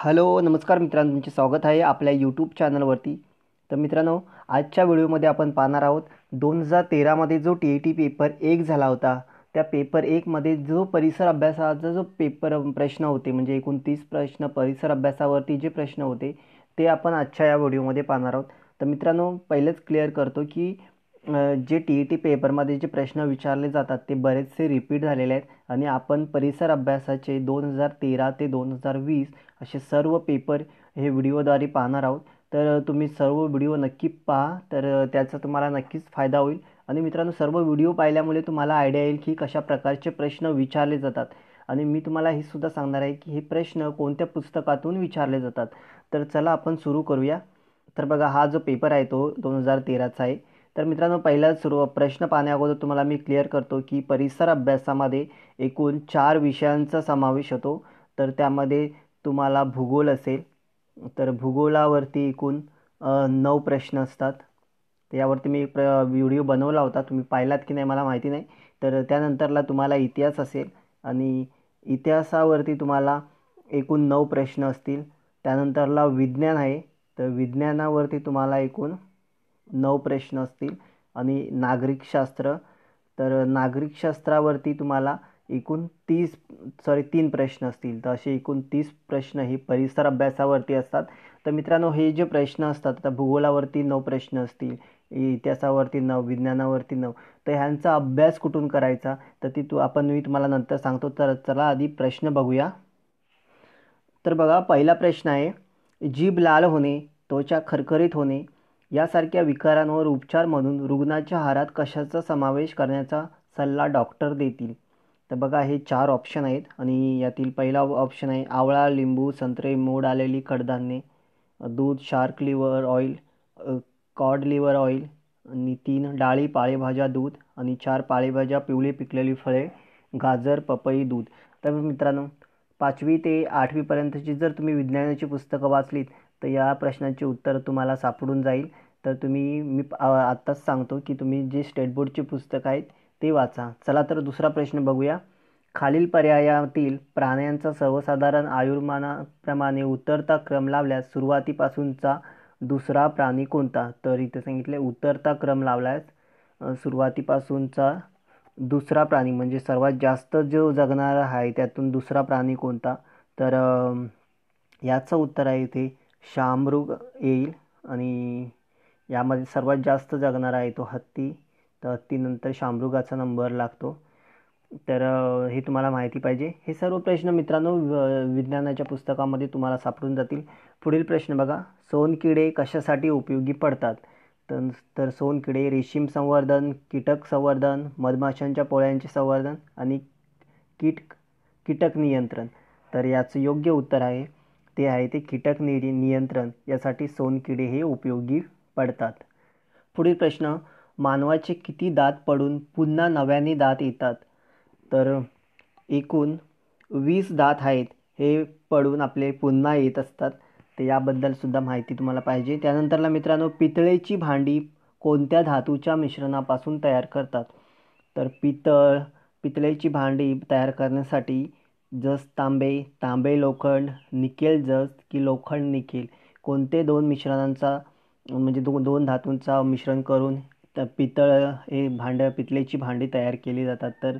hello नमस्कार मित्रांनो तुमचे स्वागत आहे आपल्या यूट्यूब चॅनलवरती तर मित्रांनो आजच्या व्हिडिओमध्ये आपण पाहणार आहोत दोन हजार तेरामध्ये जो टी ए टी पेपर एक झाला होता त्या पेपर एकमध्ये जो परिसर अभ्यासाचा जो पेपर प्रश्न होते म्हणजे एकोणतीस प्रश्न परिसर अभ्यासावरती जे प्रश्न होते ते आपण आजच्या या व्हिडिओमध्ये पाहणार आहोत तर मित्रांनो पहिलेच क्लिअर करतो की जे टी ई टी पेपरमध्ये जे प्रश्न विचारले जातात ते बरेचसे रिपीट झालेले आहेत आणि आपण परिसर अभ्यासाचे दोन हजार तेरा ते दोन हजार वीस असे सर्व पेपर हे व्हिडिओद्वारे पाहणार आहोत तर तुम्ही सर्व व्हिडिओ नक्की पहा तर त्याचा तुम्हाला नक्कीच फायदा होईल आणि मित्रांनो सर्व व्हिडिओ पाहिल्यामुळे तुम्हाला आयडिया येईल की कशा प्रकारचे प्रश्न विचारले जातात आणि मी तुम्हाला हे सुद्धा सांगणार आहे की हे प्रश्न कोणत्या पुस्तकातून विचारले जातात तर चला आपण सुरू करूया तर बघा हा जो पेपर आहे तो दोन हजार तेराचा आहे तर मित्रांनो पहिलाच सुरू प्रश्न पाहण्याअगोदर तुम्हाला मी क्लिअर करतो की परिसर अभ्यासामध्ये एकूण चार विषयांचा समावेश होतो तर त्यामध्ये तुम्हाला भूगोल असेल तर भूगोलावरती एकूण नऊ प्रश्न असतात यावरती मी प्र व्हिडिओ बनवला होता तुम्ही पाहिलात की नाही मला माहिती नाही तर त्यानंतरला तुम्हाला इतिहास असेल आणि इतिहासावरती तुम्हाला एकूण नऊ प्रश्न असतील त्यानंतरला विज्ञान आहे तर विज्ञानावरती तुम्हाला एकूण नऊ प्रश्न असतील आणि नागरिकशास्त्र तर नागरिकशास्त्रावरती तुम्हाला एकूण तीस सॉरी तीन प्रश्न असतील तर असे एकूण तीस प्रश्न हे परिसर अभ्यासावरती असतात तर मित्रांनो हे जे प्रश्न असतात आता भूगोलावरती नऊ प्रश्न असतील इतिहासावरती नऊ विज्ञानावरती नऊ तर ह्यांचा अभ्यास कुठून करायचा तर ती तू आपण मी तुम्हाला नंतर सांगतो तर चला आधी प्रश्न बघूया तर बघा पहिला प्रश्न आहे जीभ लाल होणे त्वचा खरखरीत होणे यासारख्या विकारांवर उपचार म्हणून रुग्णाच्या आहारात कशाचा समावेश करण्याचा सल्ला डॉक्टर देतील तर बघा हे चार ऑप्शन आहेत आणि यातील पहिला ऑप्शन आहे आवळा लिंबू संत्रे मोड आलेली कडधान्ये दूध shark liver oil cod liver oil आणि तीन डाळी पाळीभाज्या दूध आणि चार पाळीभाज्या पिवळी पिकलेली फळे गाजर पपई दूध तर मित्रांनो पाचवी ते आठवीपर्यंतची जर तुम्ही विज्ञानाची पुस्तकं वाचलीत तर या प्रश्नाचे उत्तर तुम्हाला सापडून जाईल तर तुम्ही मी आत्ताच सांगतो की तुम्ही जे स्टेट बोर्डचे पुस्तक आहेत ते वाचा चला तर दुसरा प्रश्न बघूया खालील पर्यायातील प्राण्यांचा सर्वसाधारण आयुर्मानाप्रमाणे उतरता क्रम लावल्यास सुरुवातीपासूनचा दुसरा प्राणी कोणता तर इथे सांगितले उतरता क्रम लावल्यास सुरुवातीपासूनचा दुसरा प्राणी म्हणजे सर्वात जास्त जो जगणारा आहे त्यातून दुसरा प्राणी कोणता तर याचं उत्तर आहे इथे शामरुग येईल आणि यामध्ये सर्वात जास्त जगणारा आहे तो हत्ती तर हत्तीनंतर शामरुगाचा नंबर लागतो तर हे तुम्हाला माहिती पाहिजे हे सर्व प्रश्न मित्रांनो विज्ञानाच्या पुस्तकामध्ये तुम्हाला सापडून जातील पुढील प्रश्न बघा सोन किडे कशासाठी उपयोगी पडतात तर सोन किडे रेशीम संवर्धन कीटक संवर्धन मधमाशांच्या पोळ्यांचे संवर्धन आणि कीट कीटक नियंत्रण तर याचं योग्य उत्तर आहे ते आहे ते कीटक निरी नियंत्रण यासाठी सोनकिडे हे उपयोगी पडतात पुढील प्रश्न मानवाचे किती दात पडून पुन्हा नव्याने दात येतात तर एकूण वीस दात आहेत हे पडून आपले पुन्हा येत असतात तर याबद्दलसुद्धा माहिती तुम्हाला पाहिजे त्यानंतरला मित्रांनो पितळेची भांडी कोणत्या धातूच्या मिश्रणापासून तयार करतात तर पितळ पितळेची भांडी तयार करण्यासाठी जस्त तांबे तांबे लोखंड निकेल जस्त की लोखंड निकेल कोणते दोन मिश्रणांचा म्हणजे दो दोन धातूंचा मिश्रण करून तर पितळ हे भांड पितळेची भांडी तयार केली जातात तर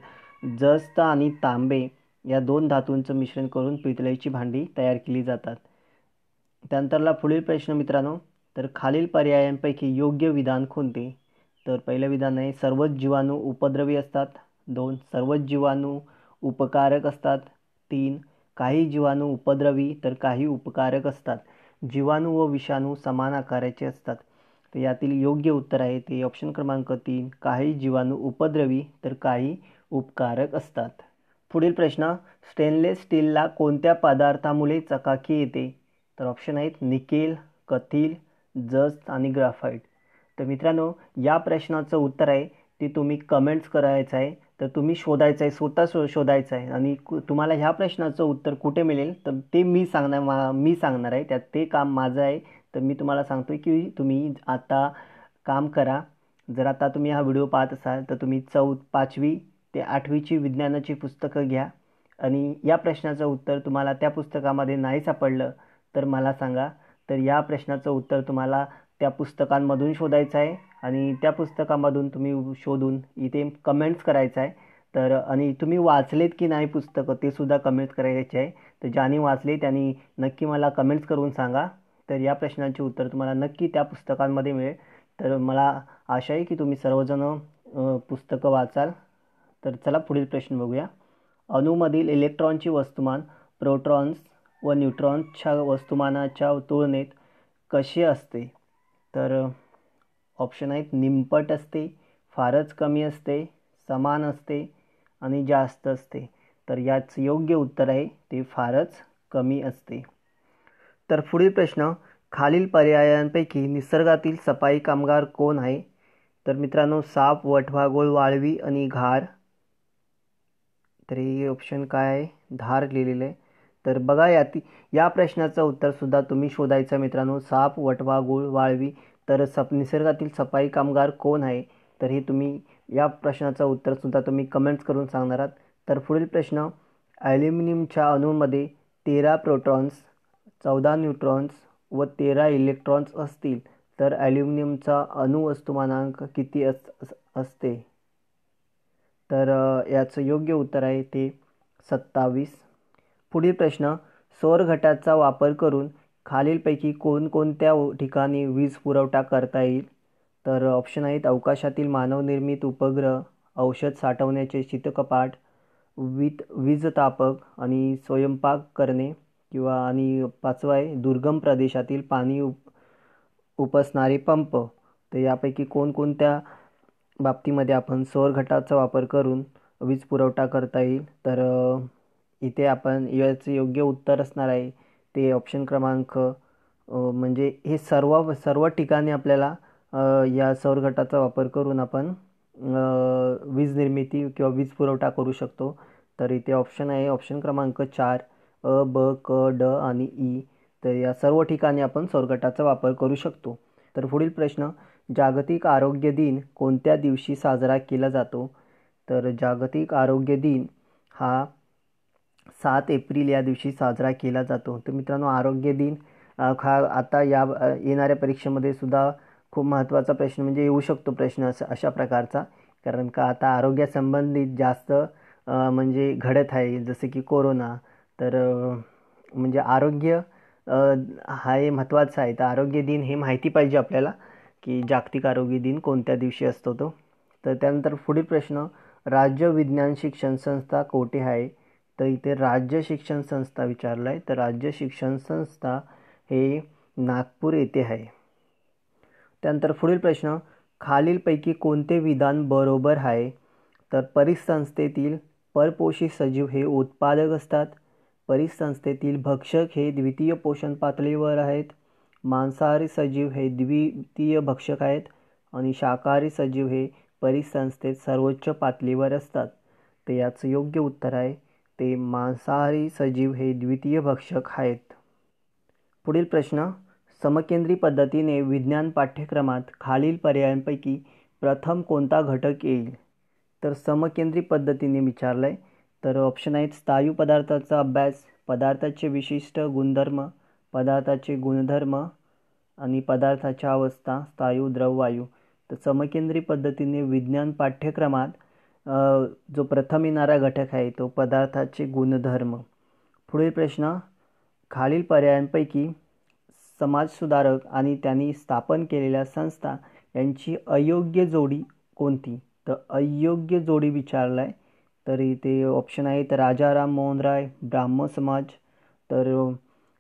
जस्त आणि तांबे या दोन धातूंचं मिश्रण करून पितळेची भांडी तयार केली जातात त्यानंतरला पुढील प्रश्न मित्रांनो तर खालील पर्यायांपैकी योग्य विधान कोणते तर पहिलं विधान आहे सर्वच जीवाणू उपद्रवी असतात दोन सर्वच जीवाणू उपकारक असतात तीन काही जीवाणू उपद्रवी तर काही उपकारक असतात जीवाणू व विषाणू समान आकाराचे असतात तर यातील योग्य उत्तर आहे ते ऑप्शन क्रमांक तीन काही जीवाणू उपद्रवी तर काही उपकारक असतात पुढील प्रश्न स्टेनलेस स्टीलला कोणत्या पदार्थामुळे चकाकी येते तर ऑप्शन आहेत निकेल कथील जस्त आणि ग्राफाईट तर मित्रांनो या प्रश्नाचं उत्तर आहे ते तुम्ही कमेंट्स करायचं आहे तर तुम्ही शोधायचं आहे स्वतः शो शोधायचं आहे आणि तुम्हाला ह्या प्रश्नाचं उत्तर कुठे मिळेल तर ते मी सांगणार मा मी सांगणार आहे त्यात ते काम माझं आहे तर मी तुम्हाला सांगतो की तुम्ही आता काम करा जर आता तुम्ही हा व्हिडिओ पाहत असाल तर तुम्ही चौ पाचवी ते आठवीची विज्ञानाची पुस्तकं घ्या आणि या प्रश्नाचं उत्तर तुम्हाला त्या पुस्तकामध्ये नाही सापडलं तर मला सांगा तर या प्रश्नाचं उत्तर तुम्हाला त्या पुस्तकांमधून शोधायचं आहे आणि त्या पुस्तकामधून तुम्ही शोधून इथे कमेंट्स करायचं आहे तर आणि तुम्ही वाचलेत की नाही पुस्तकं ते सुद्धा कमेंट्स करायचे आहे तर ज्याने वाचले त्यांनी नक्की मला कमेंट्स करून सांगा तर या प्रश्नांचे उत्तर तुम्हाला नक्की त्या पुस्तकांमध्ये मिळेल तर मला आशा आहे की तुम्ही सर्वजण पुस्तकं वाचाल तर चला पुढील प्रश्न बघूया अणूमधील इलेक्ट्रॉनची वस्तुमान प्रोट्रॉन्स व न्यूट्रॉन्सच्या वस्तुमानाच्या तुलनेत कसे असते तर ऑप्शन आहेत निमपट असते फारच कमी असते समान असते आणि जास्त असते तर याच योग्य उत्तर आहे ते फारच कमी असते तर पुढील प्रश्न खालील पर्यायांपैकी निसर्गातील सफाई कामगार कोण आहे तर मित्रांनो साप वटवागोळ वाळवी आणि घार तरी ऑप्शन काय आहे धार लिहिलेलं आहे तर बघा या ती या प्रश्नाचं उत्तरसुद्धा तुम्ही शोधायचं मित्रांनो साप वटवा गुळ वाळवी तर सप निसर्गातील सफाई कामगार कोण आहे तर हे तुम्ही या प्रश्नाचं उत्तरसुद्धा तुम्ही कमेंट्स करून सांगणार आहात तर पुढील प्रश्न ॲल्युमिनियमच्या अणूमध्ये तेरा प्रोटॉन्स चौदा न्यूट्रॉन्स व तेरा इलेक्ट्रॉन्स असतील तर ॲल्युमिनियमचा अणुवस्तुमानांक किती अस असते तर याचं योग्य उत्तर आहे ते सत्तावीस पुढील प्रश्न सौर घटाचा वापर करून खालीलपैकी कोणकोणत्या ठिकाणी वीज पुरवठा करता येईल तर ऑप्शन आहेत अवकाशातील मानवनिर्मित उपग्रह औषध साठवण्याचे शीतकपाट वीत वीजतापक आणि स्वयंपाक करणे किंवा आणि पाचवा आहे दुर्गम प्रदेशातील पाणी उप उपसणारे पंप तर यापैकी कोणकोणत्या बाबतीमध्ये आपण सौर घटाचा वापर करून वीज पुरवठा करता येईल तर इथे आपण याचं योग्य उत्तर असणार आहे ते ऑप्शन क्रमांक म्हणजे हे सर्व सर्व ठिकाणी आपल्याला या सौरघटाचा वापर करून आपण वीज निर्मिती किंवा वीज पुरवठा करू शकतो तर इथे ऑप्शन आहे ऑप्शन क्रमांक चार अ ब क ड आणि ई तर या सर्व ठिकाणी आपण सौरघटाचा वापर करू शकतो तर पुढील प्रश्न जागतिक आरोग्य दिन कोणत्या दिवशी साजरा केला जातो तर जागतिक आरोग्य दिन हा सात एप्रिल या दिवशी साजरा केला जातो तर मित्रांनो आरोग्य दिन हा आता या येणाऱ्या परीक्षेमध्ये सुद्धा खूप महत्त्वाचा प्रश्न म्हणजे येऊ शकतो प्रश्न असं अशा प्रकारचा कारण का आता आरोग्यासंबंधित जास्त म्हणजे घडत आहे जसे की कोरोना तर म्हणजे आरोग्य हा हे महत्त्वाचं आहे तर आरोग्य दिन हे माहिती पाहिजे आपल्याला की जागतिक आरोग्य दिन कोणत्या दिवशी असतो तो तर त्यानंतर पुढील प्रश्न राज्य विज्ञान शिक्षण संस्था कोठे आहे तर इथे राज्य शिक्षण संस्था विचारला आहे तर राज्य शिक्षण संस्था हे नागपूर येथे आहे त्यानंतर पुढील प्रश्न खालीलपैकी कोणते विधान बरोबर आहे तर परिसंस्थेतील परपोषी सजीव हे उत्पादक असतात परिसंस्थेतील भक्षक हे द्वितीय पोषण पातळीवर आहेत मांसाहारी सजीव हे द्वितीय भक्षक आहेत आणि शाकाहारी सजीव हे परिसंस्थेत सर्वोच्च पातळीवर असतात तर याचं योग्य उत्तर आहे ते मांसाहारी सजीव हे द्वितीय भक्षक आहेत पुढील प्रश्न समकेंद्री पद्धतीने विज्ञान पाठ्यक्रमात खालील पर्यायांपैकी प्रथम कोणता घटक येईल तर समकेंद्री पद्धतीने विचारलं आहे तर ऑप्शन आहेत स्थायू पदार्थाचा अभ्यास पदार्थाचे विशिष्ट गुणधर्म पदार्थाचे गुणधर्म आणि पदार्थाच्या अवस्था स्थायू द्रववायू तर समकेंद्री पद्धतीने विज्ञान पाठ्यक्रमात जो प्रथम येणारा घटक आहे तो पदार्थाचे गुणधर्म पुढील प्रश्न खालील पर्यायांपैकी समाजसुधारक आणि त्यांनी स्थापन केलेल्या संस्था यांची अयोग्य जोडी कोणती तर अयोग्य जोडी विचारला आहे तर इथे ऑप्शन आहे तर राजाराम मोहन राय ब्राह्म समाज तर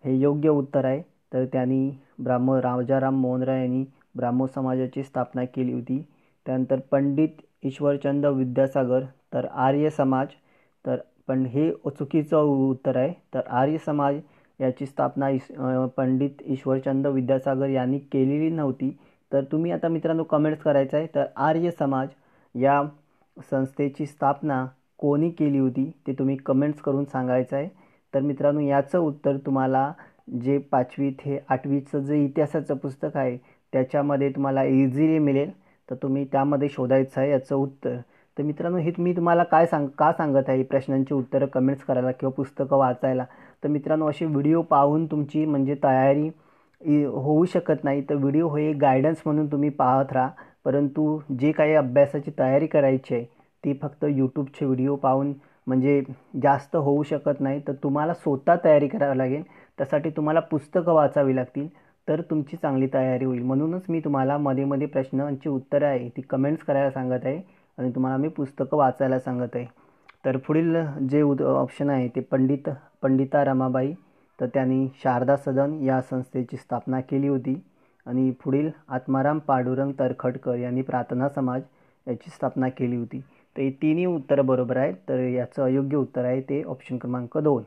हे योग्य उत्तर आहे तर त्यांनी ब्राह्म राजाराम मोहन राय यांनी ब्राह्म समाजाची स्थापना केली होती त्यानंतर पंडित ईश्वरचंद विद्यासागर तर आर्य समाज तर पण हे चुकीचं उत्तर आहे तर आर्य समाज याची स्थापना इश पंडित ईश्वरचंद विद्यासागर यांनी केलेली नव्हती तर तुम्ही आता मित्रांनो कमेंट्स करायचं आहे तर आर्य समाज या संस्थेची स्थापना कोणी केली होती ते तुम्ही कमेंट्स करून सांगायचं आहे तर मित्रांनो याचं उत्तर तुम्हाला जे पाचवी ते आठवीचं जे इतिहासाचं पुस्तक आहे त्याच्यामध्ये तुम्हाला इझिली मिळेल तर तुम्ही त्यामध्ये शोधायचं आहे याचं उत्तर तर मित्रांनो हे मी तुम्हाला काय सांग का सांगत आहे प्रश्नांची उत्तरं कमेंट्स करायला किंवा पुस्तकं वाचायला तर मित्रांनो असे व्हिडिओ पाहून तुमची म्हणजे तयारी होऊ शकत नाही तर व्हिडिओ हे गायडन्स म्हणून तुम्ही पाहत राहा परंतु जे काही अभ्यासाची तयारी करायची आहे ती फक्त यूट्यूबचे व्हिडिओ पाहून म्हणजे जास्त होऊ शकत नाही तर तुम्हाला स्वतः तयारी करावी लागेल त्यासाठी तुम्हाला पुस्तकं वाचावी लागतील तर तुमची चांगली तयारी होईल म्हणूनच मी तुम्हाला मध्ये मध्ये प्रश्नांची उत्तरं आहे ती कमेंट्स करायला सांगत आहे आणि तुम्हाला मी पुस्तकं वाचायला सांगत आहे तर पुढील जे उद ऑप्शन आहे ते पंडित पंडिता रमाबाई तर त्यांनी शारदा सदन या संस्थेची स्थापना केली होती आणि पुढील आत्माराम पाडुरंग तरखडकर यांनी प्रार्थना समाज याची स्थापना केली होती तर ही तिन्ही उत्तरं बरोबर आहेत तर याचं अयोग्य उत्तर आहे ते ऑप्शन क्रमांक दोन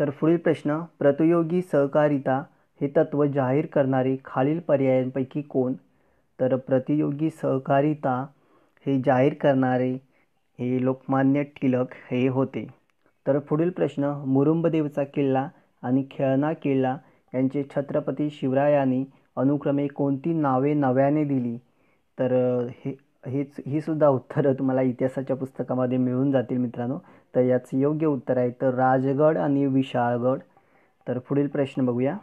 तर पुढील प्रश्न प्रतियोगी सहकारिता हे तत्त्व जाहीर करणारे खालील पर्यायांपैकी कोण तर प्रतियोगी सहकारिता हे जाहीर करणारे हे लोकमान्य टिळक हे होते तर पुढील प्रश्न मुरुंबदेवचा किल्ला आणि खेळणा किल्ला यांचे छत्रपती शिवरायांनी अनुक्रमे कोणती नावे नव्याने दिली तर हे हेच ही सुद्धा उत्तरं तुम्हाला इतिहासाच्या पुस्तकामध्ये मिळून जातील मित्रांनो तर याचं योग्य उत्तर आहे तर राजगड आणि विशाळगड तर पुढील प्रश्न बघूया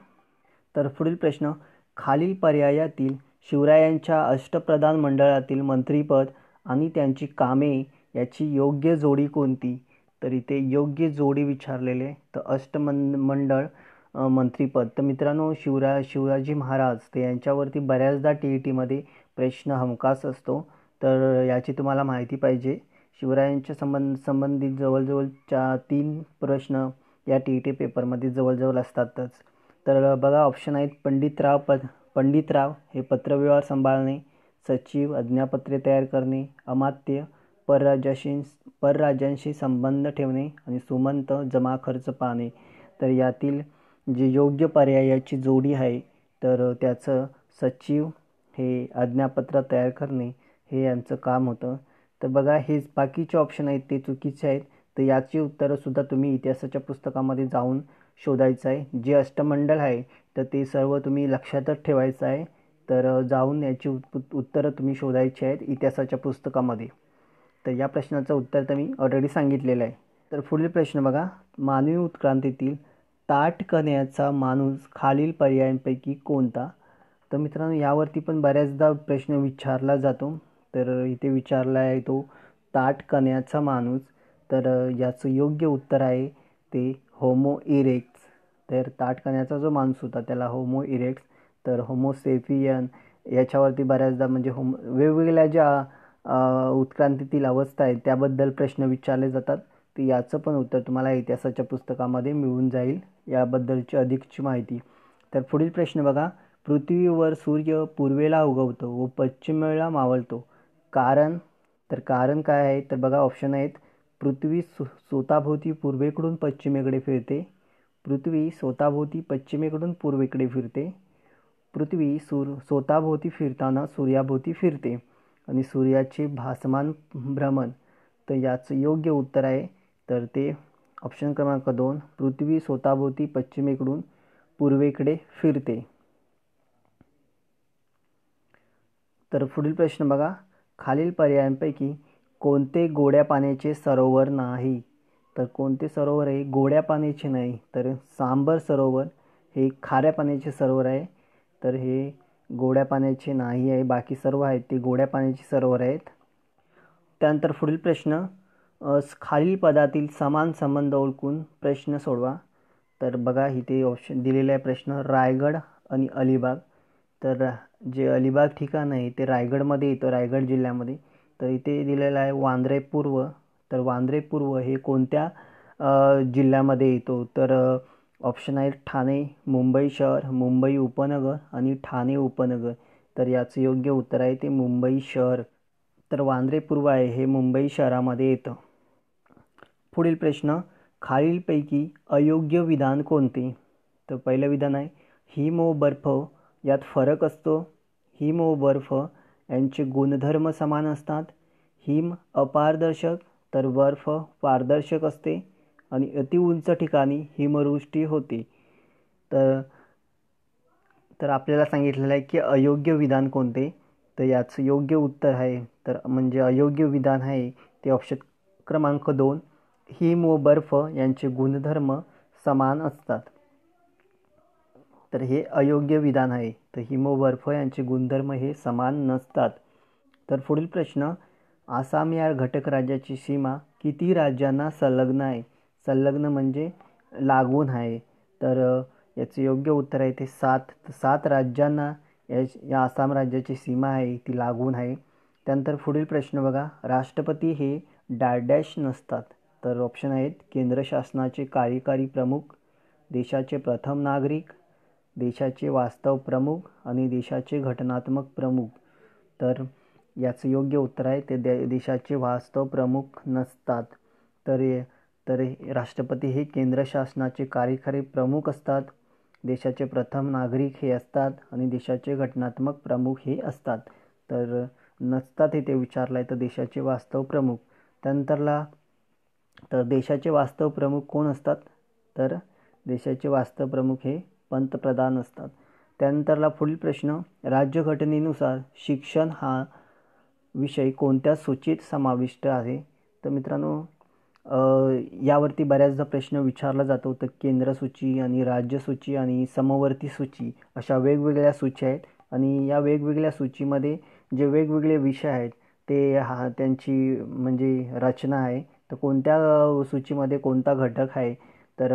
तर पुढील प्रश्न खालील पर्यायातील शिवरायांच्या अष्टप्रधान मंडळातील मंत्रीपद आणि त्यांची कामे याची योग्य जोडी कोणती तर इथे योग्य जोडी विचारलेले तर अष्टमं मंडळ मंत्रीपद तर मित्रांनो शिवरा शिवराजी महाराज ते यांच्यावरती बऱ्याचदा टी ई टीमध्ये प्रश्न हमखास असतो तर याची तुम्हाला माहिती पाहिजे शिवरायांच्या संबंध संबंधित जवळजवळ तीन प्रश्न या टी ई टी पेपरमध्ये जवळजवळ असतातच तर बघा ऑप्शन आहेत पंडितराव प पंडितराव हे पत्रव्यवहार सांभाळणे सचिव आज्ञापत्रे तयार करणे अमात्य परराज्याशी परराज्यांशी संबंध ठेवणे आणि सुमंत जमा खर्च पाहणे तर यातील जे योग्य पर्यायाची जोडी आहे तर त्याचं सचिव हे आज्ञापत्र तयार करणे हे यांचं काम होतं तर बघा हे बाकीचे ऑप्शन आहेत ते चुकीचे आहेत तर याची उत्तरंसुद्धा तुम्ही इतिहासाच्या पुस्तकामध्ये जाऊन शोधायचं आहे जे अष्टमंडल आहे तर ते सर्व तुम्ही लक्षातच ठेवायचं आहे तर जाऊन याची उत्तरं तुम्ही शोधायची आहेत इतिहासाच्या पुस्तकामध्ये तर या प्रश्नाचं उत्तर तर मी ऑलरेडी सांगितलेलं आहे तर पुढील प्रश्न बघा मानवी उत्क्रांतीतील ताटकण्याचा माणूस खालील पर्यायांपैकी कोणता तर मित्रांनो यावरती पण बऱ्याचदा प्रश्न विचारला जातो तर इथे विचारला आहे तो ताटकण्याचा माणूस तर याचं योग्य उत्तर आहे ते होमो इरेक्स तर ताटकण्याचा जो माणूस होता त्याला होमो इरेक्स तर होमोसेफियन याच्यावरती बऱ्याचदा म्हणजे होम वेगवेगळ्या ज्या उत्क्रांतीतील अवस्था आहेत त्याबद्दल प्रश्न विचारले जातात तर याचं पण उत्तर तुम्हाला इतिहासाच्या पुस्तकामध्ये मिळून जाईल याबद्दलची अधिकची माहिती तर पुढील प्रश्न बघा पृथ्वीवर सूर्य पूर्वेला उगवतो व पश्चिमेला मावळतो कारण तर कारण काय आहे तर बघा ऑप्शन आहेत पृथ्वी सु स्वतःभोवती पूर्वेकडून पश्चिमेकडे फिरते पृथ्वी स्वतःभोवती पश्चिमेकडून पूर्वेकडे फिरते पृथ्वी सूर स्वतःभोवती फिरताना सूर्याभोवती फिरते आणि सूर्याचे भासमान भ्रमण तर याचं योग्य उत्तर आहे तर ते ऑप्शन क्रमांक दोन पृथ्वी स्वतःभोवती पश्चिमेकडून पूर्वेकडे फिरते तर पुढील प्रश्न बघा खालील पर्यायांपैकी कोणते गोड्या पाण्याचे सरोवर नाही तर कोणते सरोवर हे गोड्या पाण्याचे नाही तर सांबर सरोवर हे खाऱ्या पाण्याचे सरोवर आहे तर हे गोड्या पाण्याचे नाही आहे बाकी सर्व आहेत ते गोड्या पाण्याचे सरोवर आहेत त्यानंतर पुढील प्रश्न खालील पदातील समान संबंध ओळखून प्रश्न सोडवा तर बघा इथे ऑप्शन दिलेला आहे प्रश्न रायगड आणि अलिबाग तर जे अलिबाग ठिकाण आहे ते रायगडमध्ये येतं रायगड जिल्ह्यामध्ये तर इथे दिलेलं आहे वांद्रे पूर्व तर वांद्रे पूर्व हे कोणत्या जिल्ह्यामध्ये येतो तर ऑप्शन आहे ठाणे मुंबई शहर मुंबई उपनगर आणि ठाणे उपनगर तर याचं योग्य उत्तर आहे ते मुंबई शहर तर वांद्रे पूर्व आहे हे मुंबई शहरामध्ये येतं पुढील प्रश्न खालीलपैकी अयोग्य विधान कोणते तर पहिलं विधान आहे हिमो बर्फ यात फरक असतो हिमो बर्फ यांचे गुणधर्म समान असतात हिम अपारदर्शक तर बर्फ पारदर्शक असते आणि अतिउंच ठिकाणी हिमवृष्टी होते तर तर आपल्याला सांगितलेलं आहे की अयोग्य विधान कोणते तर याचं योग्य उत्तर आहे तर म्हणजे अयोग्य विधान आहे ते ऑप्शन क्रमांक दोन हिम व बर्फ यांचे गुणधर्म समान असतात तर हे अयोग्य विधान आहे तर बर्फ यांचे गुणधर्म हे समान नसतात तर पुढील प्रश्न आसाम या घटक राज्याची सीमा किती राज्यांना संलग्न आहे संलग्न म्हणजे लागून आहे तर याचं योग्य उत्तर आहे ते सात सात राज्यांना या या आसाम राज्याची सीमा आहे ती लागून आहे त्यानंतर पुढील प्रश्न बघा राष्ट्रपती हे डॅडॅश नसतात तर ऑप्शन आहेत केंद्र शासनाचे कार्यकारी प्रमुख देशाचे प्रथम नागरिक देशाचे वास्तव प्रमुख आणि देशाचे घटनात्मक प्रमुख तर याचं योग्य उत्तर आहे ते दे देशाचे वास्तव प्रमुख नसतात तर तर राष्ट्रपती हे केंद्र शासनाचे कार्यकारी प्रमुख असतात देशाचे प्रथम नागरिक हे असतात आणि देशाचे घटनात्मक प्रमुख हे असतात तर नसतात हे ते विचारलं आहे तर देशाचे वास्तव प्रमुख त्यानंतरला तर देशाचे वास्तव प्रमुख कोण असतात तर देशाचे वास्तव प्रमुख हे पंतप्रधान असतात त्यानंतरला पुढील प्रश्न राज्यघटनेनुसार शिक्षण हा विषय कोणत्या सूचीत समाविष्ट आहे तर मित्रांनो यावरती बऱ्याचदा प्रश्न विचारला जातो तर केंद्रसूची आणि राज्यसूची आणि समवर्ती सूची अशा वेगवेगळ्या सूची आहेत आणि या वेगवेगळ्या सूचीमध्ये जे वेगवेगळे विषय आहेत ते हा त्यांची म्हणजे रचना आहे तर कोणत्या सूचीमध्ये कोणता घटक आहे तर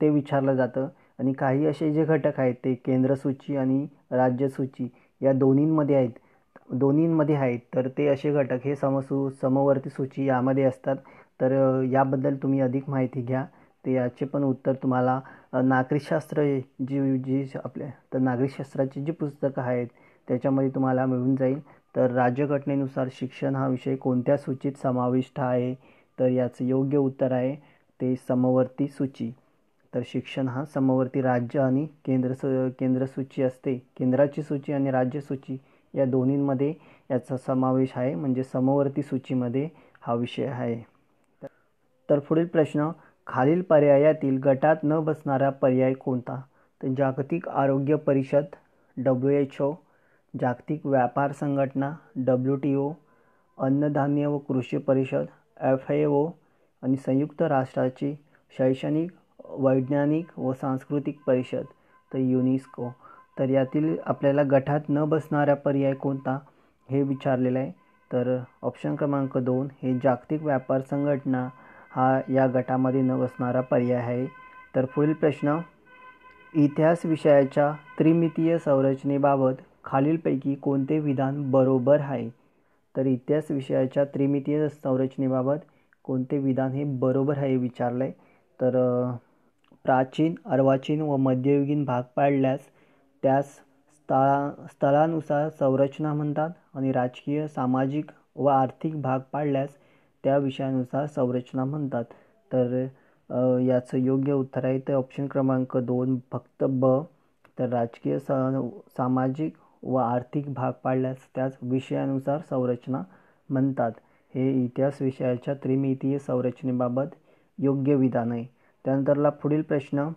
ते विचारलं जातं आणि काही असे जे घटक आहेत ते केंद्रसूची आणि राज्यसूची या दोन्हींमध्ये आहेत दोन्हींमध्ये आहेत तर ते असे घटक हे समसू समवर्ती सूची यामध्ये असतात तर याबद्दल तुम्ही अधिक माहिती घ्या ते याचे पण उत्तर तुम्हाला नागरिकशास्त्र जी जी आपल्या तर नागरिकशास्त्राची जी पुस्तकं आहेत त्याच्यामध्ये तुम्हाला मिळून जाईल तर राज्यघटनेनुसार शिक्षण हा विषय कोणत्या सूचीत समाविष्ट आहे तर याचं योग्य उत्तर आहे ते समवर्ती सूची तर शिक्षण हा समवर्ती राज्य आणि केंद्र केंद्र केंद्रसूची असते केंद्राची सूची आणि राज्यसूची या दोन्हींमध्ये याचा समावेश आहे म्हणजे समवर्ती सूचीमध्ये हा विषय आहे तर पुढील प्रश्न खालील पर्यायातील गटात न बसणारा पर्याय कोणता तर जागतिक आरोग्य परिषद डब्ल्यू एच ओ जागतिक व्यापार संघटना डब्ल्यू टी ओ अन्नधान्य व कृषी परिषद एफ ए ओ आणि संयुक्त राष्ट्राची शैक्षणिक वैज्ञानिक व सांस्कृतिक परिषद तर युनिस्को तर यातील आपल्याला गटात न बसणारा पर्याय कोणता हे विचारलेलं आहे तर ऑप्शन क्रमांक दोन हे जागतिक व्यापार संघटना हा या गटामध्ये न बसणारा पर्याय आहे तर पुढील प्रश्न इतिहास विषयाच्या त्रिमितीय संरचनेबाबत खालीलपैकी कोणते विधान बरोबर आहे तर इतिहास विषयाच्या त्रिमितीय संरचनेबाबत कोणते विधान हे बरोबर आहे विचारलं आहे तर प्राचीन अर्वाचीन व मध्ययुगीन भाग पाडल्यास त्यास स्थळा स्थळानुसार संरचना म्हणतात आणि राजकीय सामाजिक व आर्थिक भाग पाडल्यास त्या विषयानुसार संरचना म्हणतात तर याचं योग्य उत्तर आहे ते ऑप्शन क्रमांक दोन फक्त ब तर राजकीय स सामाजिक व आर्थिक भाग पाडल्यास त्याच विषयानुसार संरचना म्हणतात हे इतिहास विषयाच्या त्रिमितीय संरचनेबाबत योग्य विधान आहे त्यानंतरला पुढील प्रश्न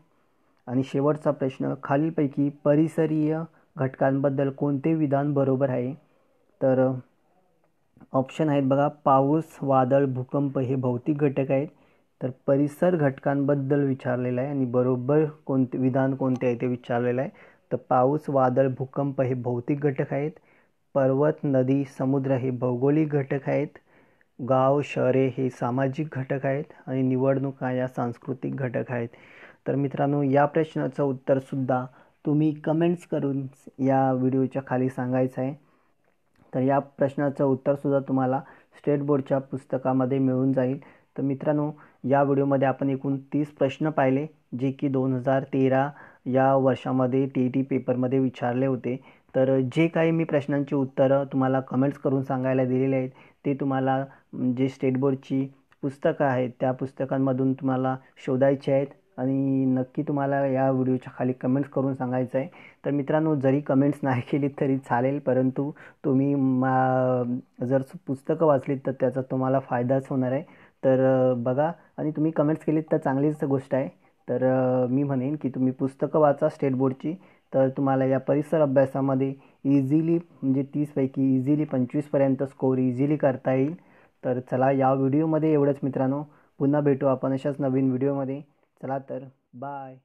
आणि शेवटचा प्रश्न खालीलपैकी परिसरीय घटकांबद्दल कोणते विधान बरोबर आहे तर ऑप्शन आहेत बघा पाऊस वादळ भूकंप हे भौतिक घटक आहेत तर परिसर घटकांबद्दल विचारलेलं आहे आणि बरोबर कोणते विधान कोणते आहे ते विचारलेलं आहे तर पाऊस वादळ भूकंप हे भौतिक घटक आहेत पर्वत नदी समुद्र हे भौगोलिक घटक आहेत गाव शहरे हे सामाजिक घटक आहेत आणि निवडणुका या सांस्कृतिक घटक आहेत तर मित्रांनो या प्रश्नाचं उत्तरसुद्धा तुम्ही कमेंट्स करून या व्हिडिओच्या खाली सांगायचं आहे तर या प्रश्नाचं उत्तरसुद्धा तुम्हाला स्टेट बोर्डच्या पुस्तकामध्ये मिळून जाईल तर मित्रांनो या व्हिडिओमध्ये आपण एकूण तीस प्रश्न पाहिले जे की दोन हजार तेरा या वर्षामध्ये टी टी पेपरमध्ये विचारले होते तर जे काही मी प्रश्नांची उत्तरं तुम्हाला कमेंट्स करून सांगायला दिलेले आहेत ते तुम्हाला जे स्टेट बोर्डची पुस्तकं आहेत त्या पुस्तकांमधून तुम्हाला शोधायचे आहेत आणि नक्की तुम्हाला या व्हिडिओच्या खाली कमेंट्स करून सांगायचं आहे तर मित्रांनो जरी कमेंट्स नाही केली तरी चालेल परंतु तुम्ही मा जर पुस्तकं वाचलीत तर त्याचा तुम्हाला फायदाच होणार आहे तर बघा आणि तुम्ही कमेंट्स केलीत तर चांगलीच गोष्ट आहे तर मी म्हणेन की तुम्ही पुस्तकं वाचा स्टेट बोर्डची तर तुम्हाला या परिसर अभ्यासामध्ये इझिली म्हणजे तीसपैकी इझिली पंचवीसपर्यंत स्कोर इझिली करता येईल तर चला या व्हिडिओमध्ये एवढंच मित्रांनो पुन्हा भेटू आपण अशाच नवीन व्हिडिओमध्ये चला तर बाय